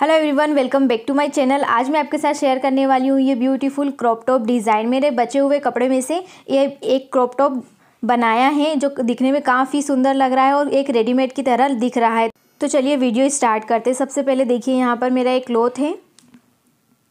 hello everyone welcome back to my channel आज मैं आपके साथ शेयर करने वाली हूँ ये ब्यूटीफुल क्रॉप टॉप डिज़ाइन मेरे बचे हुए कपड़े में से ये एक क्रॉप टॉप बनाया है जो दिखने में काफ़ी सुंदर लग रहा है और एक रेडीमेड की तरह दिख रहा है तो चलिए वीडियो स्टार्ट करते सबसे पहले देखिए यहाँ पर मेरा एक क्लोथ है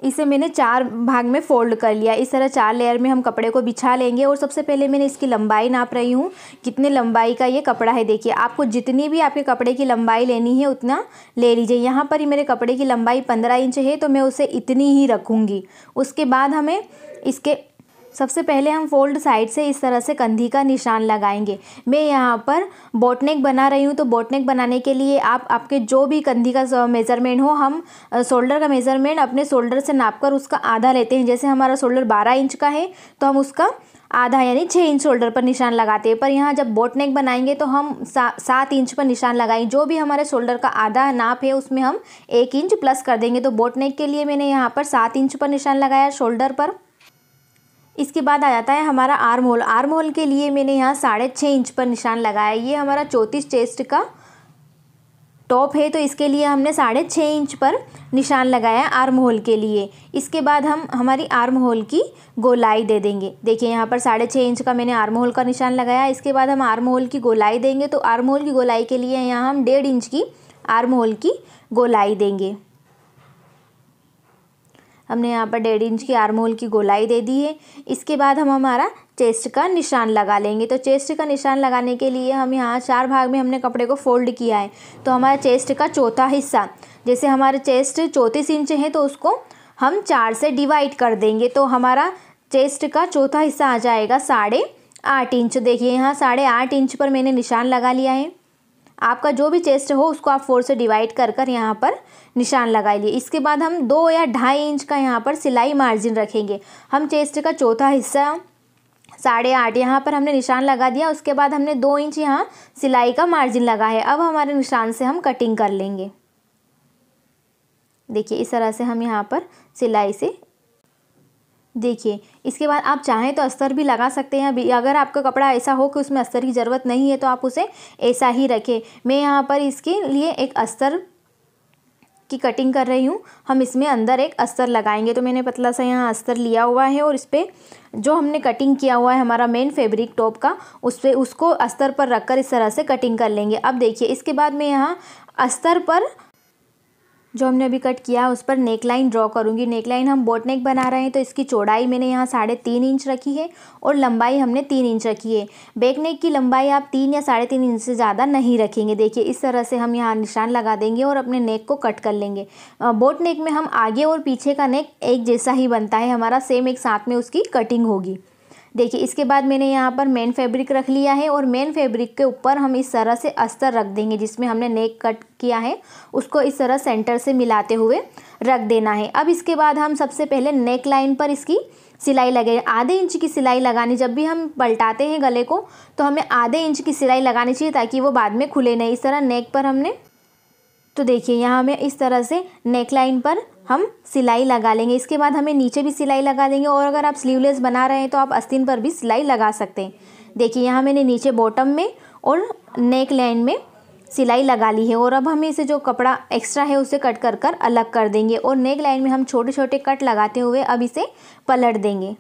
इसे मैंने चार भाग में फोल्ड कर लिया इस तरह चार लेयर में हम कपड़े को बिछा लेंगे और सबसे पहले मैंने इसकी लंबाई नाप रही हूँ कितने लंबाई का ये कपड़ा है देखिए आपको जितनी भी आपके कपड़े की लंबाई लेनी है उतना ले लीजिए यहाँ पर ही मेरे कपड़े की लंबाई पंद्रह इंच है तो मैं उसे इतनी ही रखूँगी उसके बाद हमें इसके सबसे पहले हम फोल्ड साइड से इस तरह से कंधी का निशान लगाएंगे मैं यहाँ पर बोटनेक बना रही हूँ तो बोटनेक बनाने के लिए आप आपके जो भी कंधी का मेज़रमेंट हो हम शोल्डर का मेज़रमेंट अपने शोल्डर से नाप कर उसका आधा लेते हैं जैसे हमारा शोल्डर बारह इंच का है तो हम उसका आधा यानी छः इंच शोल्डर पर निशान लगाते हैं पर यहाँ जब बोटनेक बनाएंगे तो हम सा, सात इंच पर निशान लगाएंगे जो भी हमारे शोल्डर का आधा नाप है उसमें हम एक इंच प्लस कर देंगे तो बोटनेक के लिए मैंने यहाँ पर सात इंच पर निशान लगाया शोल्डर पर इसके बाद आ जाता है हमारा आर्म होल आर्म होल के लिए मैंने यहाँ साढ़े छः इंच पर निशान लगाया ये हमारा चौंतीस चेस्ट का टॉप है तो इसके लिए हमने साढ़े छः इंच पर निशान लगाया आर्म होल के लिए इसके बाद हम हमारी आर्म होल की गोलाई दे देंगे देखिए यहाँ पर साढ़े छः इंच का मैंने आर्म होल का निशान लगाया इसके बाद हम आर्म होल की गोलाई देंगे तो आर्म होल की गोलाई के लिए यहाँ हम डेढ़ इंच की आर्म होल की गोलाई देंगे हमने यहाँ पर डेढ़ इंच की आर्मोल की गोलाई दे दी है इसके बाद हम हमारा चेस्ट का निशान लगा लेंगे तो चेस्ट का निशान लगाने के लिए हम यहाँ चार भाग में हमने कपड़े को फोल्ड किया है तो हमारा चेस्ट का चौथा हिस्सा जैसे हमारा चेस्ट चौंतीस इंच है तो उसको हम चार से डिवाइड कर देंगे तो हमारा चेस्ट का चौथा हिस्सा आ जाएगा साढ़े आठ इंच देखिए यहाँ साढ़े आठ इंच पर मैंने निशान लगा लिया है आपका जो भी चेस्ट हो उसको आप फोर से डिवाइड कर कर यहाँ पर निशान लगा लिए इसके बाद हम दो या ढाई इंच का यहाँ पर सिलाई मार्जिन रखेंगे हम चेस्ट का चौथा हिस्सा साढ़े आठ यहाँ पर हमने निशान लगा दिया उसके बाद हमने दो इंच यहाँ सिलाई का मार्जिन लगा है अब हमारे निशान से हम कटिंग कर लेंगे देखिए इस तरह से हम यहाँ पर सिलाई से देखिए इसके बाद आप चाहें तो अस्तर भी लगा सकते हैं अगर आपका कपड़ा ऐसा हो कि उसमें अस्तर की ज़रूरत नहीं है तो आप उसे ऐसा ही रखें मैं यहाँ पर इसके लिए एक अस्तर की कटिंग कर रही हूँ हम इसमें अंदर एक अस्तर लगाएंगे तो मैंने पतला सा यहाँ अस्तर लिया हुआ है और इस पर जो हमने कटिंग किया हुआ है हमारा मेन फैब्रिक टॉप का उस पर उसको अस्तर पर रखकर इस तरह से कटिंग कर लेंगे अब देखिए इसके बाद मैं यहाँ अस्तर पर जो हमने अभी कट किया है उस पर नेक लाइन ड्रॉ करूँगी नेक लाइन हम बोट नेक बना रहे हैं तो इसकी चौड़ाई मैंने यहाँ साढ़े तीन इंच रखी है और लंबाई हमने तीन इंच रखी है बैक नेक की लंबाई आप तीन या साढ़े तीन इंच से ज़्यादा नहीं रखेंगे देखिए इस तरह से हम यहाँ निशान लगा देंगे और अपने नेक को कट कर लेंगे बोट नेक में हम आगे और पीछे का नेक एक जैसा ही बनता है हमारा सेम एक साथ में उसकी कटिंग होगी देखिए इसके बाद मैंने यहाँ पर मेन फैब्रिक रख लिया है और मेन फैब्रिक के ऊपर हम इस तरह से अस्तर रख देंगे जिसमें हमने नेक कट किया है उसको इस तरह सेंटर से मिलाते हुए रख देना है अब इसके बाद हम सबसे पहले नेक लाइन पर इसकी सिलाई लगे आधे इंच की सिलाई लगानी जब भी हम पलटाते हैं गले को तो हमें आधे इंच की सिलाई लगानी चाहिए ताकि वो बाद में खुले नहीं इस तरह नेक पर हमने तो देखिए यहाँ हमें इस तरह से नेक लाइन पर हम सिलाई लगा लेंगे इसके बाद हमें नीचे भी सिलाई लगा देंगे और अगर आप स्लीवलेस बना रहे हैं तो आप अस्तिन पर भी सिलाई लगा सकते हैं देखिए यहाँ मैंने नीचे बॉटम में और नेक लाइन में सिलाई लगा ली है और अब हमें इसे जो कपड़ा एक्स्ट्रा है उसे कट कर कर अलग कर देंगे और नेक लाइन में हम छोटे छोटे कट लगाते हुए अब इसे पलट देंगे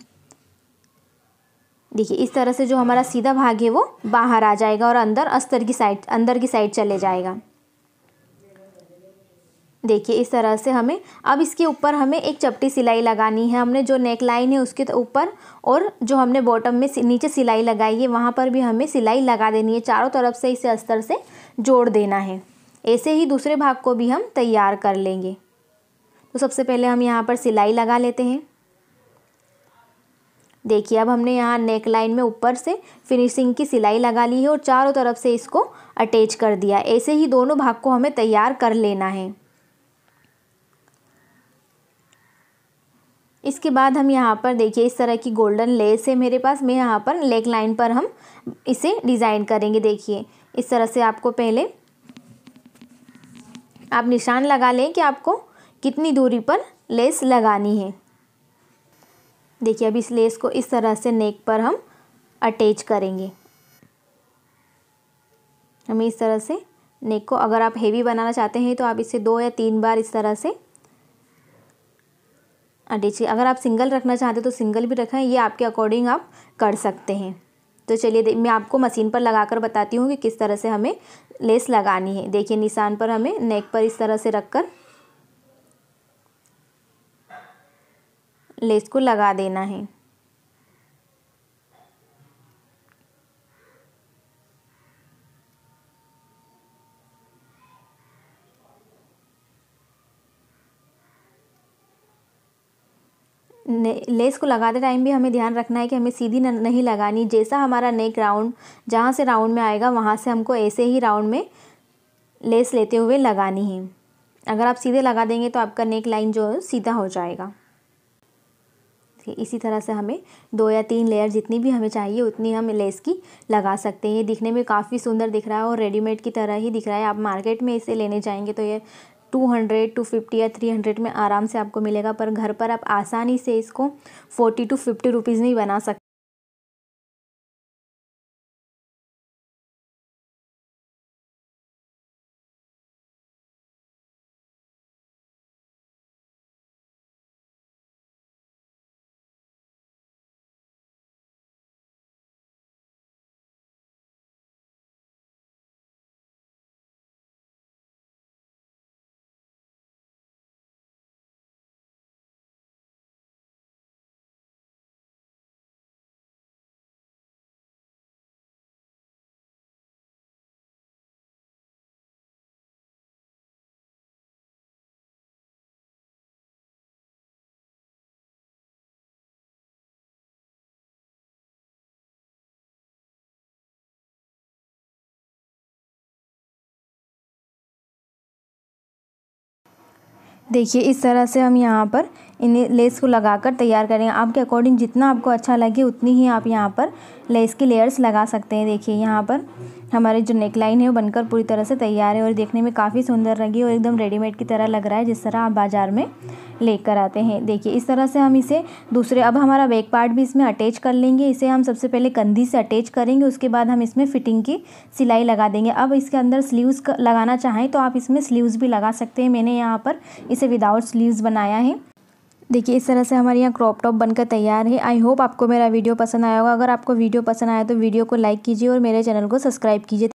देखिए इस तरह से जो हमारा सीधा भाग है वो बाहर आ जाएगा और अंदर अस्तर की साइड अंदर की साइड चले जाएगा देखिए इस तरह से हमें अब इसके ऊपर हमें एक चपटी सिलाई लगानी है हमने जो नेक लाइन है उसके तो ऊपर और जो हमने बॉटम में नीचे सिलाई लगाई है वहाँ पर भी हमें सिलाई लगा देनी है चारों तरफ से इसे अस्तर से जोड़ देना है ऐसे ही दूसरे भाग को भी हम तैयार कर लेंगे तो सबसे पहले हम यहाँ पर सिलाई लगा लेते हैं देखिए अब हमने यहाँ नेक लाइन में ऊपर से फिनिशिंग की सिलाई लगा ली है और चारों तरफ से इसको अटैच कर दिया ऐसे ही दोनों भाग को हमें तैयार कर लेना है इसके बाद हम यहाँ पर देखिए इस तरह की गोल्डन लेस है मेरे पास मैं यहाँ पर लेग लाइन पर हम इसे डिज़ाइन करेंगे देखिए इस तरह से आपको पहले आप निशान लगा लें कि आपको कितनी दूरी पर लेस लगानी है देखिए अब इस लेस को इस तरह से नेक पर हम अटैच करेंगे हमें इस तरह से नेक को अगर आप हेवी बनाना चाहते हैं तो आप इसे दो या तीन बार इस तरह से अटैची अगर आप सिंगल रखना चाहते हो तो सिंगल भी रखें ये आपके अकॉर्डिंग आप कर सकते हैं तो चलिए मैं आपको मशीन पर लगा कर बताती हूँ कि किस तरह से हमें लेस लगानी है देखिए निशान पर हमें नेक पर इस तरह से रख कर लेस को लगा देना है लेस को लगाते टाइम भी हमें ध्यान रखना है कि हमें सीधी न, नहीं लगानी जैसा हमारा नेक राउंड जहाँ से राउंड में आएगा वहाँ से हमको ऐसे ही राउंड में लेस लेते हुए लगानी है अगर आप सीधे लगा देंगे तो आपका नेक लाइन जो है सीधा हो जाएगा इसी तरह से हमें दो या तीन लेयर जितनी भी हमें चाहिए उतनी हम लेस की लगा सकते हैं ये दिखने में काफ़ी सुंदर दिख रहा है और रेडीमेड की तरह ही दिख रहा है आप मार्केट में इसे लेने जाएंगे तो ये टू हंड्रेड टू फिफ्टी या थ्री हंड्रेड में आराम से आपको मिलेगा पर घर पर आप आसानी से इसको फोर्टी टू फिफ्टी रुपीज़ में ही बना सकते देखिए इस तरह से हम यहाँ पर इन्हें लेस को लगाकर तैयार करेंगे आपके अकॉर्डिंग जितना आपको अच्छा लगे उतनी ही आप यहाँ पर लेस की लेयर्स लगा सकते हैं देखिए यहाँ पर हमारी जो नेक लाइन है वो बनकर पूरी तरह से तैयार है और देखने में काफ़ी सुंदर लगी और एकदम रेडीमेड की तरह लग रहा है जिस तरह आप बाज़ार में लेकर आते हैं देखिए इस तरह से हम इसे दूसरे अब हमारा बैक पार्ट भी इसमें अटैच कर लेंगे इसे हम सबसे पहले कंधी से अटैच करेंगे उसके बाद हम इसमें फिटिंग की सिलाई लगा देंगे अब इसके अंदर स्लीव्स लगाना चाहें तो आप इसमें स्लीव्स भी लगा सकते हैं मैंने यहाँ पर इसे विदाउट स्लीव्स बनाया है देखिए इस तरह से हमारे यहाँ क्रॉप टॉप बनकर तैयार है आई होप आपको मेरा वीडियो पसंद आया होगा अगर आपको वीडियो पसंद आया तो वीडियो को लाइक कीजिए और मेरे चैनल को सब्सक्राइब कीजिए